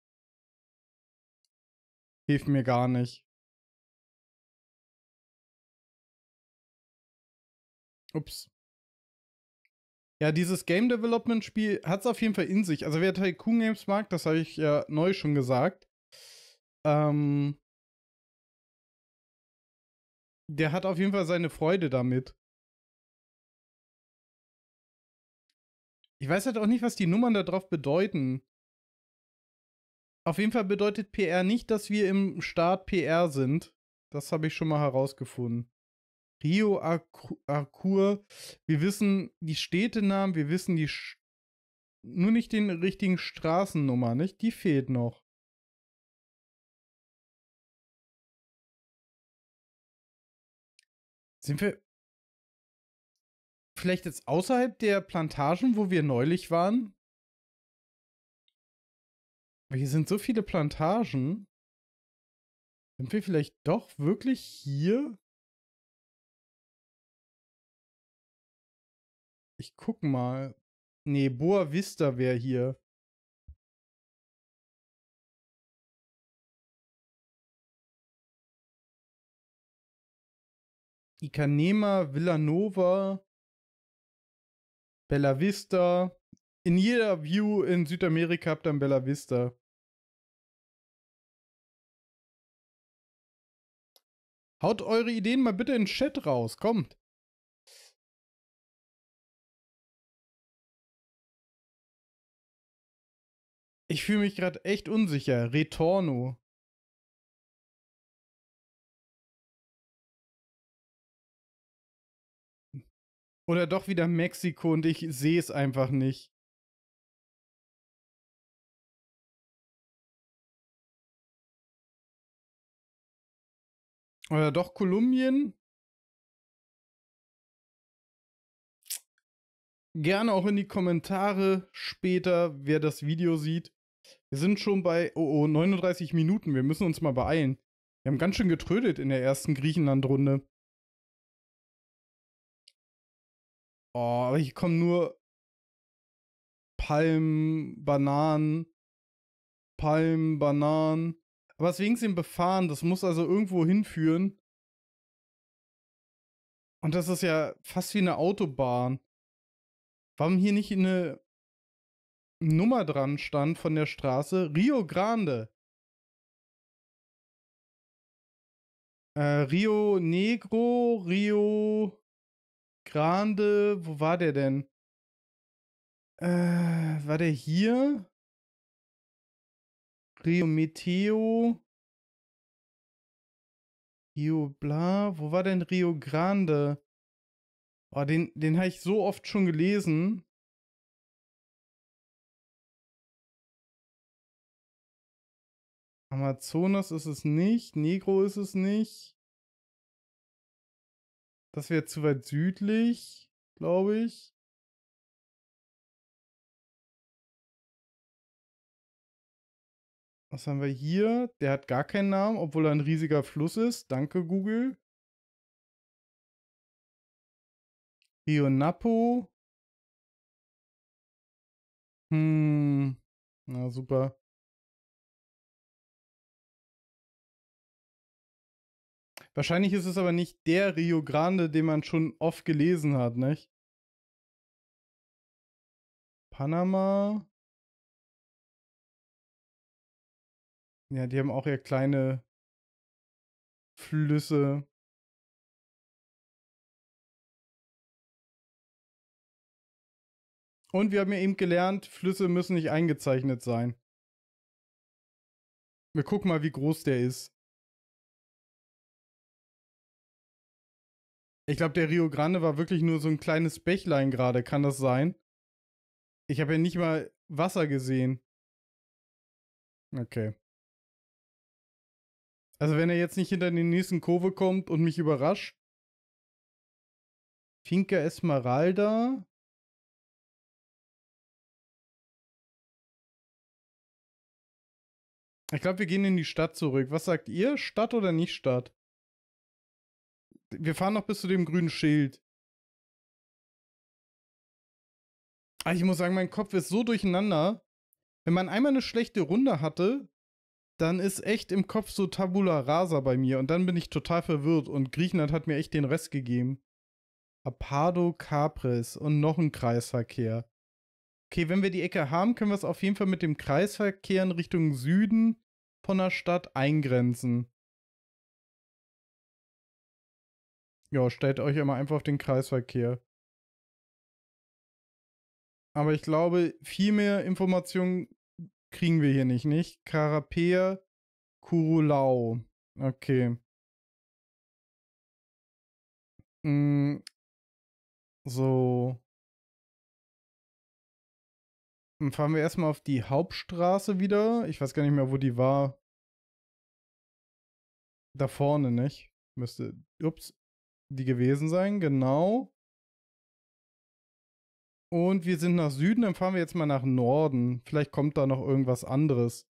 B: Hilft mir gar nicht. Ups. Ja,
A: dieses Game Development Spiel hat es auf jeden Fall in sich. Also wer Tycoon Games mag, das habe ich ja neu schon
B: gesagt. Ähm, der hat auf jeden Fall seine Freude damit. Ich weiß halt auch nicht, was die Nummern da drauf bedeuten.
A: Auf jeden Fall bedeutet PR nicht, dass wir im Start PR sind. Das habe ich schon mal herausgefunden. Rio Arcur. Wir wissen die Städtenamen,
B: wir wissen die Sch nur nicht den richtigen Straßennummer, nicht? Die fehlt noch. Sind wir vielleicht jetzt außerhalb der Plantagen, wo wir neulich waren? Aber hier sind so viele Plantagen. Sind wir vielleicht doch wirklich hier? Ich guck mal. Nee, Boa Vista wäre hier. Icanema, Villanova, Bella Vista. In jeder View in Südamerika habt ihr dann Bella Vista. Haut eure Ideen mal bitte in den Chat raus, kommt. Ich fühle mich gerade echt unsicher. Retorno. Oder doch wieder Mexiko und ich sehe es einfach nicht. Oder doch Kolumbien? Gerne
A: auch in die Kommentare später, wer das Video sieht. Wir sind schon bei, oh, oh, 39 Minuten. Wir müssen uns mal beeilen. Wir haben ganz schön getrödelt in der ersten Griechenland-Runde.
B: Oh, aber hier kommen nur Palmen, Bananen, Palmen,
A: Bananen. Aber es deswegen sind befahren. Das muss also irgendwo hinführen. Und das ist ja fast wie eine Autobahn. Warum
B: hier nicht eine Nummer dran stand von der Straße, Rio Grande. Äh, Rio Negro, Rio Grande, wo war der denn? Äh, war der hier? Rio Meteo. Rio Bla, wo war denn Rio Grande? Oh, den, den habe ich so oft schon gelesen. Amazonas ist es nicht. Negro ist es nicht. Das wäre zu weit südlich, glaube ich. Was haben wir hier? Der hat gar keinen Namen, obwohl er ein riesiger Fluss ist. Danke, Google. Rio Napo. Hm. Na super. Wahrscheinlich ist es aber nicht der Rio Grande, den man schon oft gelesen hat, nicht? Panama. Ja, die haben auch ja kleine Flüsse. Und wir haben ja eben gelernt, Flüsse müssen nicht eingezeichnet sein. Wir gucken mal, wie groß der ist. Ich glaube, der Rio Grande war wirklich nur so ein kleines Bächlein gerade, kann das sein? Ich habe ja nicht mal Wasser gesehen. Okay. Also wenn er jetzt nicht hinter den nächsten Kurve kommt und mich überrascht. Finca Esmeralda. Ich glaube, wir gehen in die Stadt zurück. Was sagt ihr? Stadt oder nicht Stadt? Wir fahren noch bis zu dem grünen Schild.
A: Aber also ich muss sagen, mein Kopf ist so durcheinander. Wenn man einmal eine schlechte Runde hatte, dann ist echt im Kopf so Tabula Rasa bei mir und dann bin ich total verwirrt und Griechenland hat mir echt den Rest gegeben. Apado Capres und noch ein Kreisverkehr. Okay, wenn wir die Ecke haben, können wir es auf jeden Fall mit dem Kreisverkehr in Richtung Süden
B: von der Stadt eingrenzen. Ja, stellt euch immer einfach auf den Kreisverkehr.
A: Aber ich glaube, viel mehr Informationen kriegen wir hier nicht, nicht? Karapea
B: Kurulau. Okay. Mm, so. Dann fahren wir erstmal auf die Hauptstraße wieder. Ich weiß gar nicht mehr, wo die war. Da vorne, nicht? Müsste. Ups die gewesen sein, genau. Und
A: wir sind nach Süden, dann fahren wir jetzt mal nach Norden. Vielleicht kommt da noch irgendwas anderes.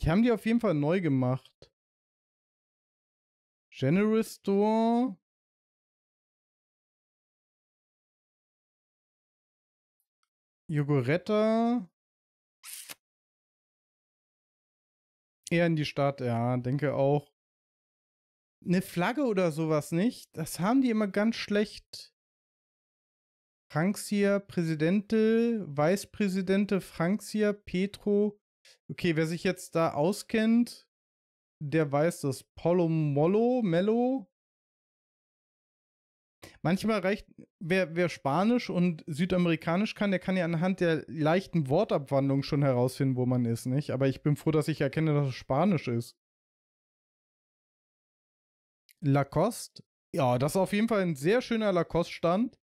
A: Die haben
B: die auf jeden Fall neu gemacht. General Store. Jogoretta. Eher in die Stadt, ja, denke auch eine Flagge oder sowas nicht.
A: Das haben die immer ganz schlecht. Franxia, Präsidente, Vicepräsidente, Franxia, Petro. Okay, wer sich jetzt da auskennt, der weiß das. Polo Mollo, Mello. Manchmal reicht, wer, wer Spanisch und Südamerikanisch kann, der kann ja anhand der leichten Wortabwandlung schon herausfinden, wo man ist, nicht? Aber ich bin froh, dass ich erkenne, dass es Spanisch ist. Lacoste. Ja, das ist auf jeden Fall ein sehr schöner Lacoste-Stand.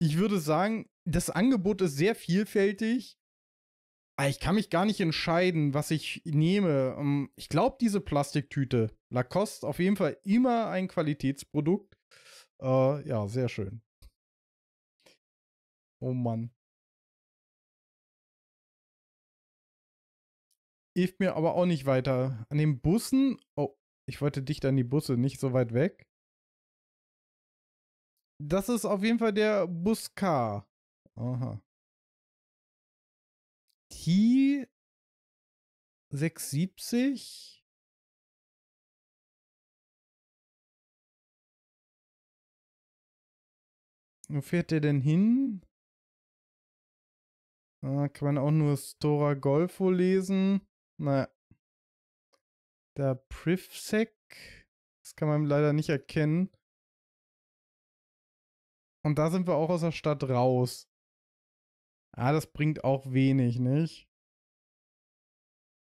A: Ich würde sagen, das Angebot ist sehr vielfältig. Aber ich kann mich gar nicht entscheiden, was ich nehme. Ähm, ich glaube, diese Plastiktüte. Lacoste auf jeden Fall immer ein Qualitätsprodukt.
B: Äh, ja, sehr schön. Oh Mann. Hilft mir aber auch nicht weiter. An den Bussen. Oh, ich wollte dicht an die Busse, nicht so weit weg. Das ist auf jeden Fall der Bus K. Aha. T 670. Wo fährt der denn hin? Ah, kann man auch nur Stora Golfo lesen? Naja. Da Privsec. Das kann man leider nicht erkennen. Und da sind wir auch aus der Stadt raus. Ah, das bringt auch wenig, nicht?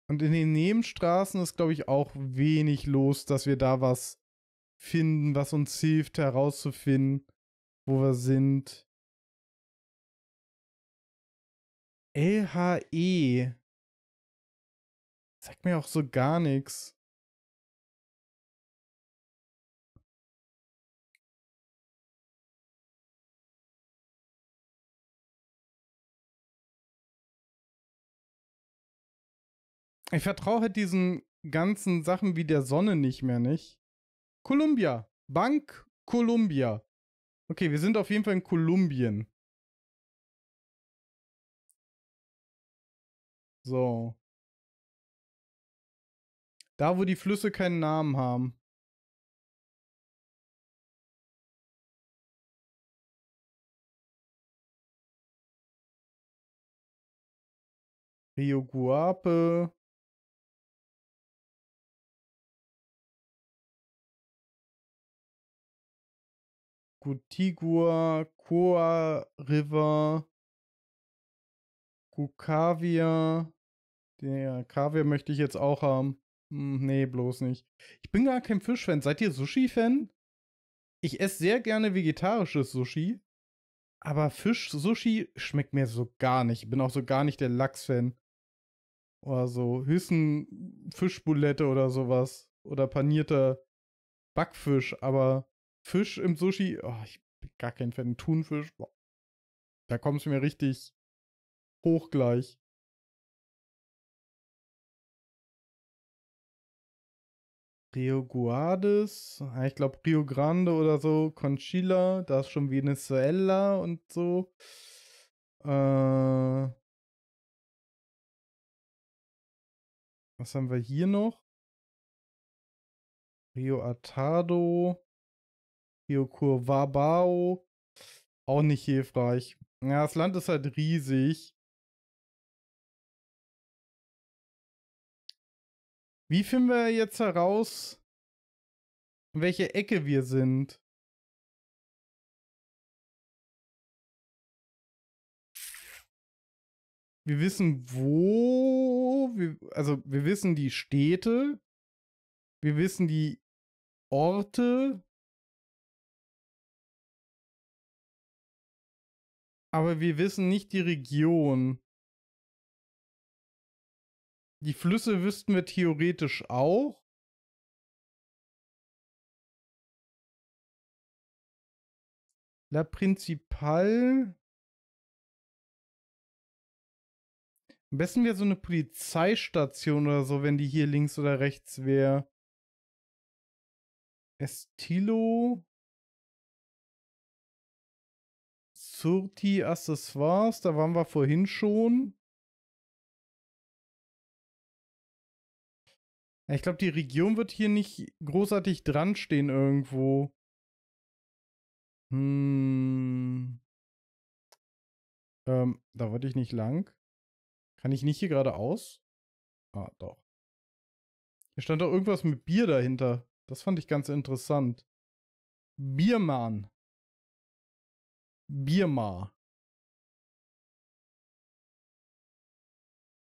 B: Und in den
A: Nebenstraßen ist, glaube ich, auch wenig los, dass wir da was finden, was uns hilft,
B: herauszufinden, wo wir sind. LHE. Sagt mir auch so gar nichts. Ich vertraue halt diesen ganzen Sachen wie der Sonne nicht mehr, nicht? Columbia. Bank Columbia. Okay, wir sind auf jeden Fall in Kolumbien. So. Da, wo die Flüsse keinen Namen haben. Rio Guape. Gutigua, Coa River,
A: Gukavia. der Kaviar möchte ich jetzt auch haben. Hm, nee, bloß nicht. Ich bin gar kein Fischfan. Seid ihr Sushi-Fan? Ich esse sehr gerne vegetarisches Sushi, aber Fisch-Sushi schmeckt mir so gar nicht. Ich bin auch so gar nicht der Lachs-Fan. Oder so höchsten Fischbulette oder sowas. Oder panierter Backfisch. Aber
B: Fisch im Sushi, oh, ich bin gar kein Fan. Thunfisch, boah. da kommst du mir richtig hoch gleich. Rio Guades, ich glaube Rio Grande oder
A: so, Conchila, da ist schon Venezuela und so. Äh,
B: was haben wir hier noch? Rio Atado, Rio Curvabao, auch nicht hilfreich. Ja, das Land ist halt riesig. Wie finden wir jetzt heraus, in welche Ecke wir sind? Wir wissen, wo, wir, also wir wissen die Städte, wir wissen die Orte, aber wir wissen nicht die Region. Die Flüsse wüssten wir theoretisch auch. La Principal. Am besten wäre so eine Polizeistation oder so, wenn die hier links oder rechts wäre. Estilo. Surti Accessoires, da waren wir vorhin schon. Ich glaube, die Region wird hier nicht großartig dran stehen irgendwo. Hm. Ähm, da wollte ich nicht lang. Kann ich nicht hier geradeaus? Ah, doch. Hier stand doch irgendwas mit Bier dahinter. Das fand ich ganz interessant. Biermann. Biermar.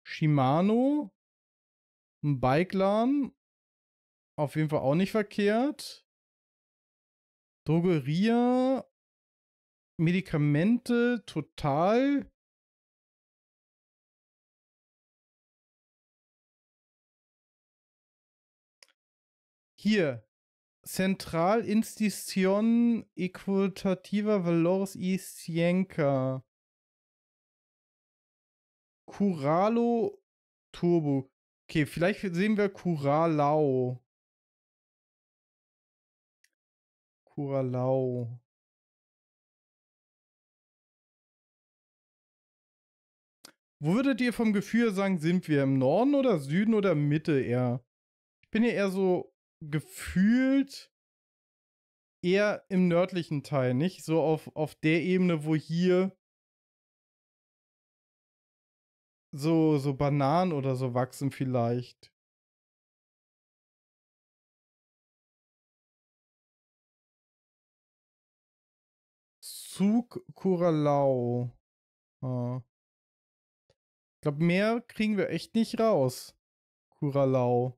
B: Shimano ein Bikeladen. Auf jeden Fall auch nicht verkehrt. Drogeria. Medikamente. Total. Hier. Zentralinstitution
A: Equitativa Valores y Sienka.
B: Curalo Turbo. Okay, vielleicht sehen wir Kuralau. Kuralau. Wo würdet ihr vom Gefühl sagen, sind wir im Norden oder Süden oder Mitte
A: eher? Ich bin ja eher so gefühlt eher im nördlichen Teil, nicht so auf, auf der Ebene, wo hier
B: so, so Bananen oder so wachsen vielleicht. Zug Kuralau. Ah. Ich glaube, mehr kriegen wir echt nicht raus. Kuralau.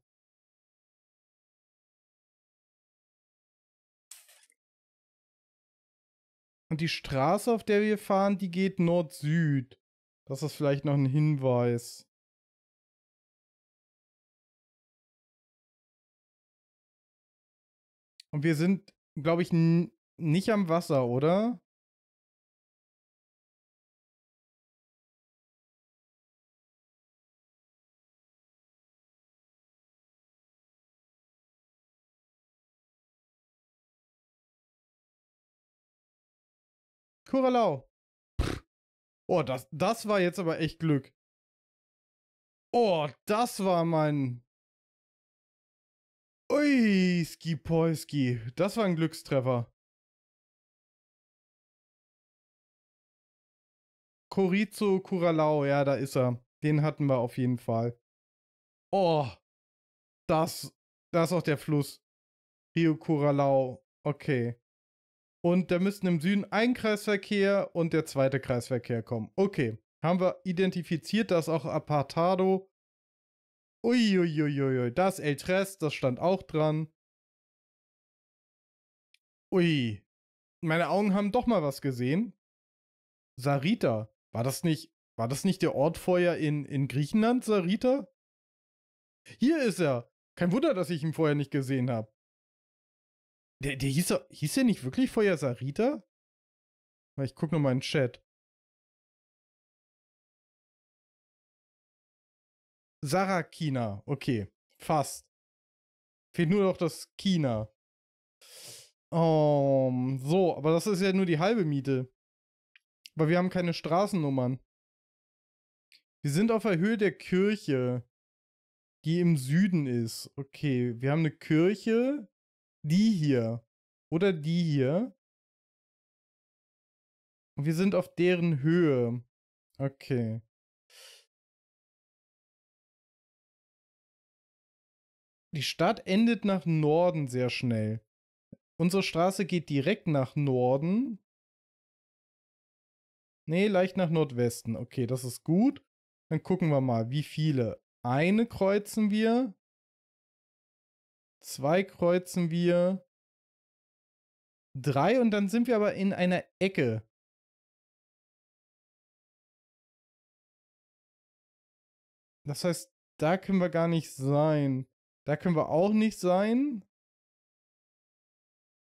B: Und die Straße, auf der wir fahren, die geht Nord-Süd. Das ist vielleicht noch ein Hinweis. Und wir sind, glaube ich, nicht am Wasser, oder? Kuralau. Oh, das, das war jetzt aber echt Glück. Oh, das war mein... Ui, Skipolski. Das war ein Glückstreffer. Corizo Kuralau, ja, da ist er. Den hatten wir auf jeden Fall. Oh,
A: das, das ist auch der Fluss. Rio Curalao, okay. Und da müssten im Süden ein Kreisverkehr und der zweite Kreisverkehr kommen. Okay, haben wir identifiziert, dass auch Apartado. Uiuiuiui, das El Tres, das stand auch dran. Ui, meine Augen haben doch mal was gesehen. Sarita, war das nicht, war das nicht der Ort vorher in, in Griechenland, Sarita? Hier ist er. Kein Wunder, dass ich ihn vorher nicht gesehen habe. Der, der hieß doch, hieß der nicht
B: wirklich vorher Sarita? Ich gucke nochmal in den Chat. Sarakina, okay. Fast. Fehlt nur noch das China. Um,
A: ähm, so, aber das ist ja nur die halbe Miete. Weil wir haben keine Straßennummern. Wir sind auf der Höhe der Kirche, die im Süden ist. Okay, wir haben eine Kirche, die hier oder die
B: hier. Und Wir sind auf deren Höhe. Okay. Die Stadt endet nach Norden sehr schnell. Unsere Straße geht
A: direkt nach Norden. Nee, leicht nach Nordwesten. Okay, das ist gut. Dann gucken wir mal, wie viele. Eine kreuzen wir.
B: Zwei kreuzen wir. Drei und dann sind wir aber in einer Ecke. Das heißt, da können wir gar nicht sein. Da können wir auch nicht sein.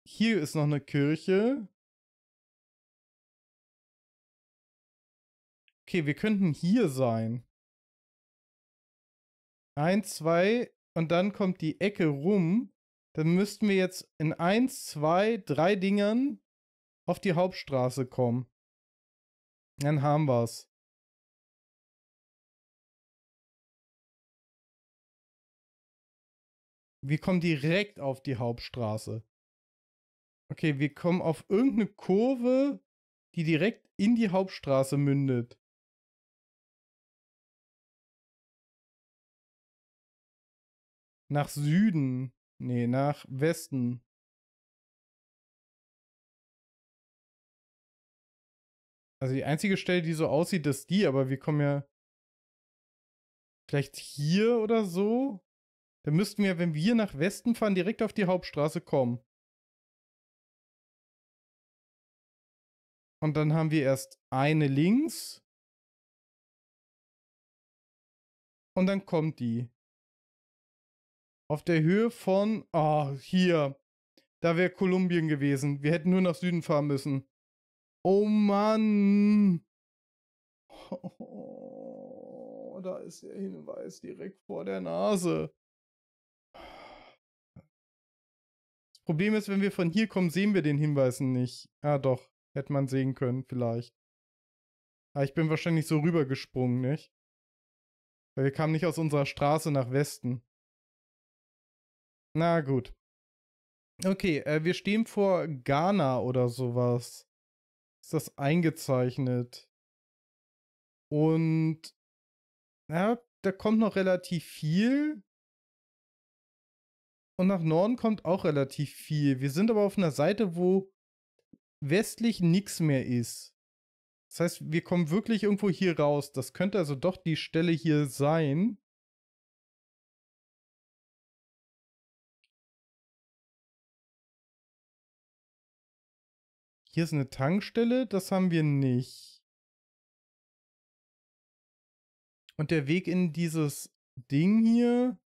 B: Hier ist noch eine Kirche. Okay, wir könnten hier sein. Eins, zwei,
A: und dann kommt die Ecke rum, dann müssten wir jetzt in eins, zwei, drei
B: Dingern auf die Hauptstraße kommen. Dann haben wir's. Wir kommen direkt auf die Hauptstraße. Okay, wir kommen auf irgendeine Kurve, die direkt in die Hauptstraße mündet. nach Süden. Nee, nach Westen. Also die einzige Stelle, die so aussieht, ist die, aber wir kommen ja vielleicht hier oder so.
A: Da müssten wir, wenn wir nach Westen fahren, direkt auf die Hauptstraße kommen.
B: Und dann haben wir erst eine links. Und dann kommt die auf der Höhe von, ah, oh, hier, da wäre Kolumbien gewesen.
A: Wir hätten nur nach Süden fahren müssen. Oh Mann. Oh, <laughs> da ist der Hinweis direkt vor der Nase. Das Problem ist, wenn wir von hier kommen, sehen wir den Hinweis nicht. Ah, doch. Hätte man sehen können, vielleicht. Aber ah, ich bin wahrscheinlich so rübergesprungen, nicht? Weil wir kamen nicht aus unserer Straße nach Westen. Na gut. Okay, äh, wir stehen vor Ghana oder sowas. Ist das eingezeichnet? Und ja, da kommt noch relativ viel. Und nach Norden kommt auch relativ viel. Wir sind aber auf einer Seite, wo westlich nichts mehr ist. Das heißt, wir kommen wirklich irgendwo hier
B: raus. Das könnte also doch die Stelle hier sein. Hier ist eine Tankstelle, das haben wir nicht. Und der Weg in dieses Ding hier,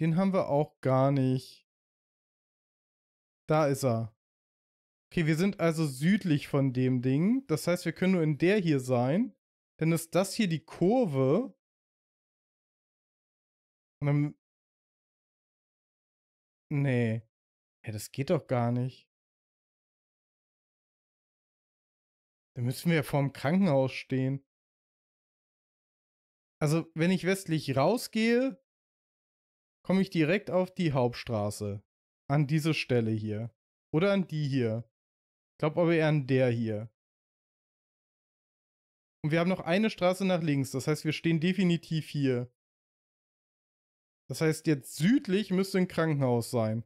B: den haben wir auch gar nicht. Da ist er. Okay, wir sind also südlich von dem Ding. Das heißt, wir können nur in der hier sein. Dann ist das hier die Kurve. Und dann... Nee. Ja, das geht doch gar nicht. Dann müssen wir ja vorm Krankenhaus stehen.
A: Also, wenn ich westlich rausgehe, komme ich direkt auf die Hauptstraße. An diese Stelle hier. Oder an die hier. Ich glaube aber eher an der hier. Und wir haben noch eine Straße nach links. Das heißt, wir stehen definitiv hier. Das heißt, jetzt südlich müsste ein Krankenhaus sein.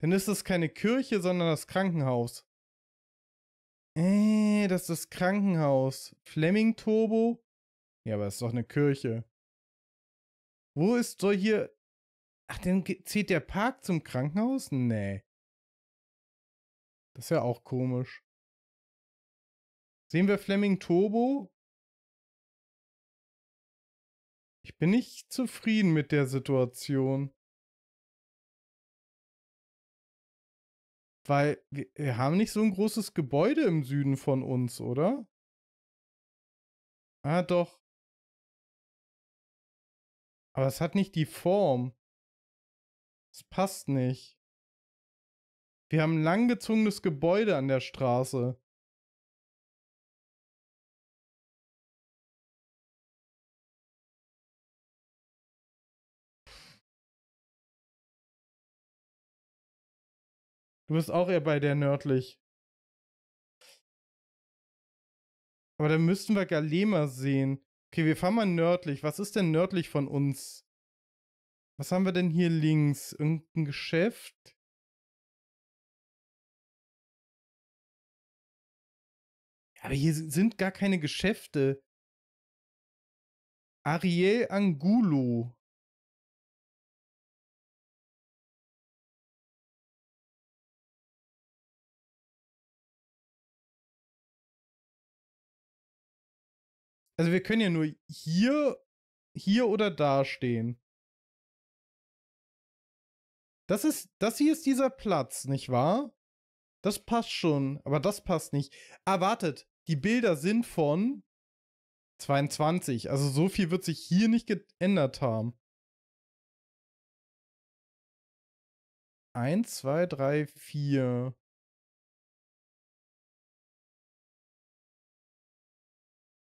A: Dann ist das keine Kirche, sondern das Krankenhaus. Äh, das ist das Krankenhaus. Fleming Turbo? Ja, aber das ist doch eine Kirche. Wo ist, soll hier. Ach, dann
B: zählt der Park zum Krankenhaus? Nee. Das ist ja auch komisch. Sehen wir Fleming Turbo? Ich bin nicht zufrieden mit der Situation. Weil wir, haben nicht so ein großes Gebäude im Süden von uns, oder? Ah, doch. Aber es hat nicht die Form. Es passt nicht. Wir haben ein langgezogenes Gebäude an der Straße. Du bist auch eher bei der nördlich. Aber dann müssten wir Galema sehen. Okay, wir fahren mal nördlich. Was ist denn nördlich von uns? Was haben wir denn hier links? Irgendein Geschäft? Aber hier sind gar keine Geschäfte. Ariel Angulo. Also wir können ja nur hier, hier oder da stehen.
A: Das ist, das hier ist dieser Platz, nicht wahr? Das passt schon, aber das passt nicht. Ah, wartet, die Bilder sind von 22,
B: also so viel wird sich hier nicht geändert haben. 1, 2, 3, 4.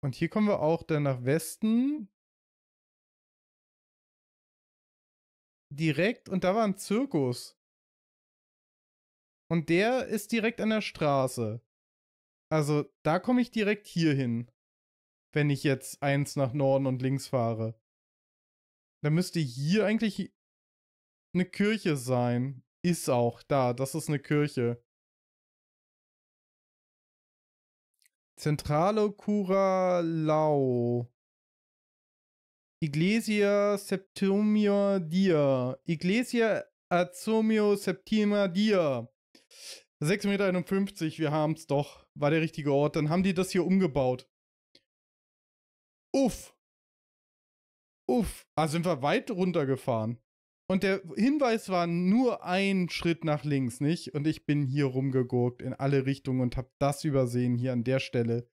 B: Und hier kommen wir auch dann nach Westen. Direkt, und da war ein Zirkus. Und der ist direkt an der Straße.
A: Also, da komme ich direkt hier hin. Wenn ich jetzt eins nach Norden und links fahre. Da müsste hier eigentlich eine Kirche sein. Ist auch da, das ist eine Kirche. Zentrale Curalao. Iglesia Septimia Dia. Iglesia Azumio Septima Dia. 6,51 Meter, wir haben es doch. War der richtige Ort. Dann haben die das hier umgebaut. Uff. Uff. Ah, sind wir weit runtergefahren. Und der Hinweis war nur ein Schritt nach links, nicht? Und ich bin hier rumgegurkt in alle Richtungen und habe das übersehen. Hier an der Stelle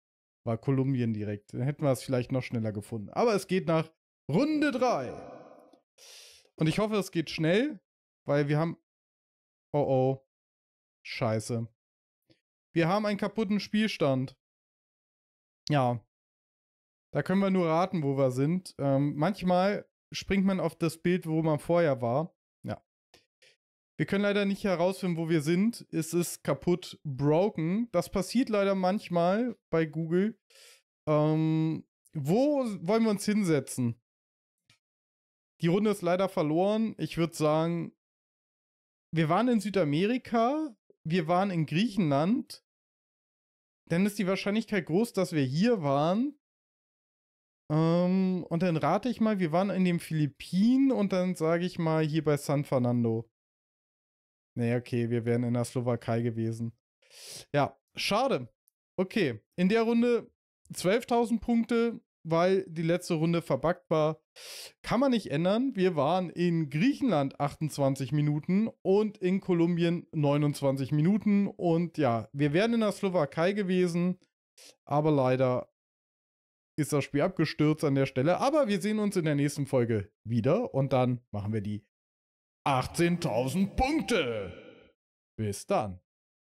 A: war Kolumbien direkt. Dann hätten wir es vielleicht noch schneller gefunden. Aber es geht nach Runde 3. Und ich hoffe, es geht schnell,
B: weil wir haben. Oh oh. Scheiße. Wir haben einen kaputten Spielstand. Ja. Da können wir nur
A: raten, wo wir sind. Ähm, manchmal springt man auf das Bild, wo man vorher war. Ja. Wir können leider nicht herausfinden, wo wir sind. Es ist kaputt, broken. Das passiert leider manchmal bei Google. Ähm, wo wollen wir uns hinsetzen? Die Runde ist leider verloren. Ich würde sagen, wir waren in Südamerika, wir waren in Griechenland. Dann ist die Wahrscheinlichkeit groß, dass wir hier waren. Ähm, und dann rate ich mal, wir waren in den Philippinen und dann sage ich mal hier bei San Fernando. Nee, okay, wir wären in der Slowakei gewesen. Ja, schade. Okay, in der Runde 12.000 Punkte, weil die letzte Runde verbackt war. Kann man nicht ändern. Wir waren in Griechenland 28 Minuten und in Kolumbien 29 Minuten. Und ja, wir wären in der Slowakei gewesen, aber leider ist das Spiel abgestürzt an der Stelle. Aber wir sehen uns in der nächsten Folge wieder und dann machen wir die 18.000 Punkte. Bis dann.